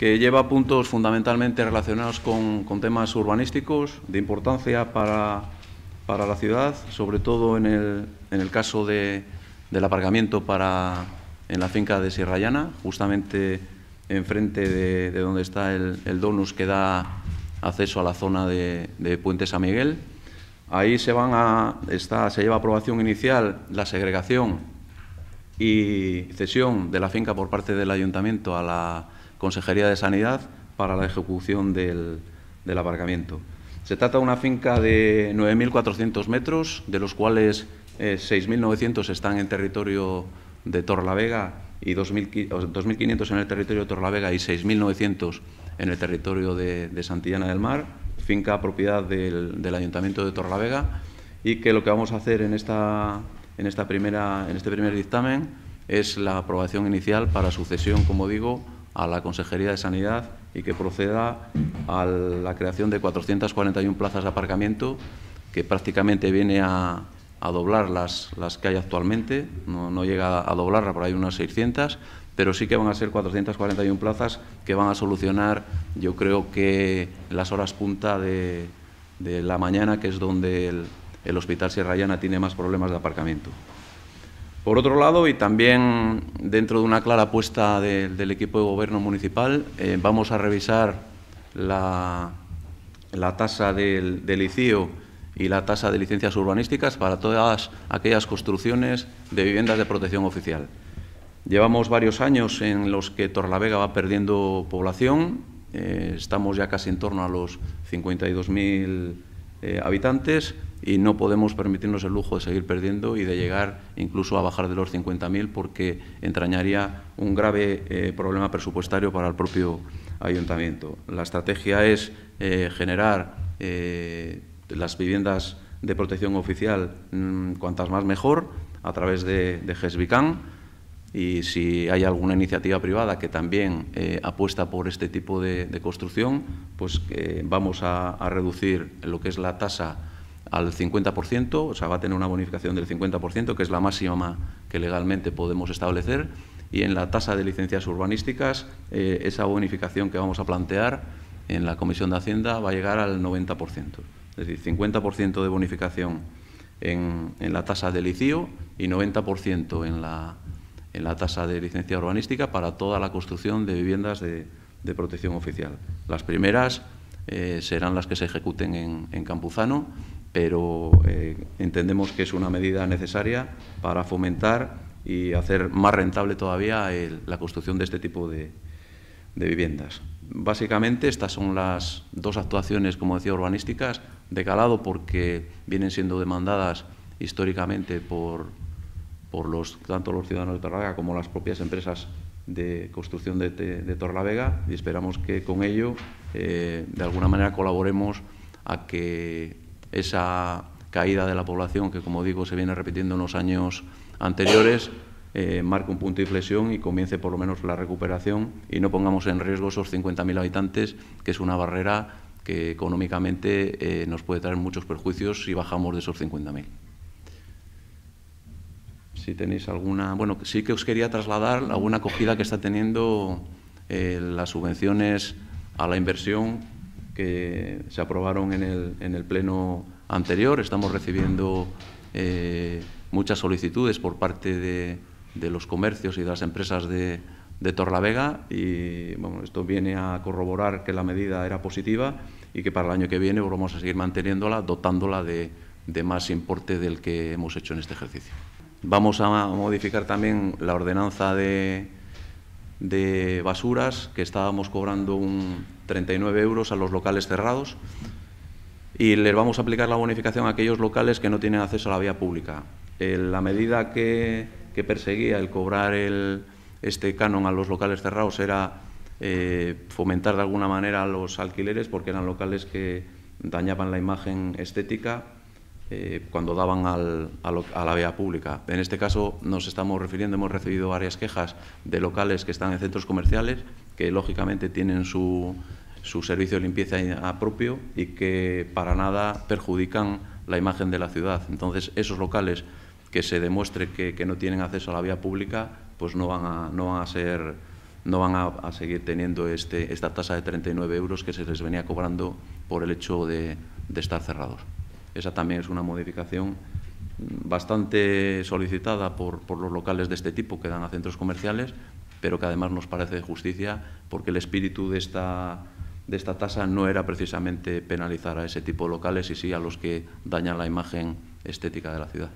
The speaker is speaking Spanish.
que lleva puntos fundamentalmente relacionados con, con temas urbanísticos de importancia para, para, la ciudad, sobre todo en el, en el caso de, del aparcamiento para, en la finca de Sierra Llana, justamente enfrente de, de donde está el, el, donus que da acceso a la zona de, de Puente San Miguel. Ahí se, van a, está, se lleva aprobación inicial la segregación y cesión de la finca por parte del ayuntamiento a la Consejería de Sanidad para la ejecución del, aparcamiento. Se trata de una finca de 9.400 metros, de los cuales 6.900 eh, están en territorio de Torlavega y 2.500 en el territorio de Torlavega y 6.900 en el territorio de, Santillana del Mar, finca propiedad del, Ayuntamiento de Torlavega, y que lo que vamos a hacer en, esta, en, esta primera, en este primer dictamen es la aprobación inicial para sucesión, como digo, a la Consejería de Sanidad y que proceda a la creación de 441 plazas de aparcamiento, que prácticamente viene a, doblar las, que hay actualmente, no, llega a doblarla, por hay unas 600, pero sí que van a ser 441 plazas que van a solucionar, yo creo que las horas punta de, la mañana, que es donde el, el Hospital Sierra Llana tiene más problemas de aparcamiento. Por otro lado, y también dentro de una clara apuesta del equipo de gobierno municipal, eh, vamos a revisar la, tasa del, del ICIO y la tasa de licencias urbanísticas para todas aquellas construcciones de viviendas de protección oficial. Llevamos varios años en los que Torlavega va perdiendo población, eh, estamos ya casi en torno a los 52.000 eh, habitantes, y no podemos permitirnos el lujo de seguir perdiendo y de llegar incluso a bajar de los 50.000 porque entrañaría un grave eh, problema presupuestario para el propio ayuntamiento. La estrategia es eh, generar eh, las viviendas de protección oficial mm, cuantas más mejor a través de, de y si hay alguna iniciativa privada que también apuesta por este tipo de, construcción, pues vamos a, reducir lo que es la tasa al 50%, o sea, va a tener una bonificación del 50%, que es la máxima que legalmente podemos establecer, y en la tasa de licencias urbanísticas, eh, esa bonificación que vamos a plantear en la Comisión de Hacienda va a llegar al 90%, es decir, 50% de bonificación en, la tasa de ICIO y 90% en la, tasa de licencia urbanística para toda la construcción de viviendas de, protección oficial. Las primeras eh, serán las que se ejecuten en Campuzano pero eh, entendemos que es una medida necesaria para fomentar y hacer más rentable todavía la construcción de este tipo de, viviendas. Básicamente estas son las dos actuaciones, como decía, urbanísticas de calado porque vienen siendo demandadas históricamente por, tanto los ciudadanos de Torlavega como las propias empresas de construcción de, de, Torlavega y esperamos que con ello eh, de alguna manera colaboremos a que esa caída de la población que, como digo, se viene repitiendo en los años anteriores, marca eh, marque un punto de inflexión y comience por lo menos la recuperación y no pongamos en riesgo esos 50.000 habitantes, que es una barrera que económicamente eh, nos puede traer muchos perjuicios si bajamos de esos 50.000. Si tenéis alguna... Bueno, sí que os quería trasladar alguna acogida que está teniendo eh, las subvenciones a la inversión que se aprobaron en el, en el Pleno anterior. Estamos recibiendo eh, muchas solicitudes por parte de, los comercios y de las empresas de, de Torlavega y bueno, esto viene a corroborar que la medida era positiva y que para el año que viene pues, vamos a seguir manteniéndola, dotándola de, de más importe del que hemos hecho en este ejercicio. Vamos a modificar también la ordenanza de, de basuras que estábamos cobrando un 39 euros a los locales cerrados y les vamos a aplicar la bonificación a aquellos locales que no tienen acceso a la vía pública. la medida que, perseguía el cobrar este canon a los locales cerrados era eh, fomentar de alguna manera los alquileres porque eran locales que dañaban la imagen estética eh, cuando daban a, la vía pública. En este caso nos estamos refiriendo, hemos recibido varias quejas de locales que están en centros comerciales, que lógicamente tienen su, servicio de limpieza propio y que para nada perjudican la imagen de la ciudad. Entonces, esos locales que se demuestre que, no tienen acceso a la vía pública, pues no van a, seguir teniendo este, esta tasa de 39 euros que se les venía cobrando por el hecho de estar cerrados. Esa también es una modificación bastante solicitada por, los locales de este tipo que dan a centros comerciales, pero que además nos parece de justicia porque el espíritu de esta, de esta tasa no era precisamente penalizar a ese tipo de locales y sí a los que dañan la imagen estética de la ciudad.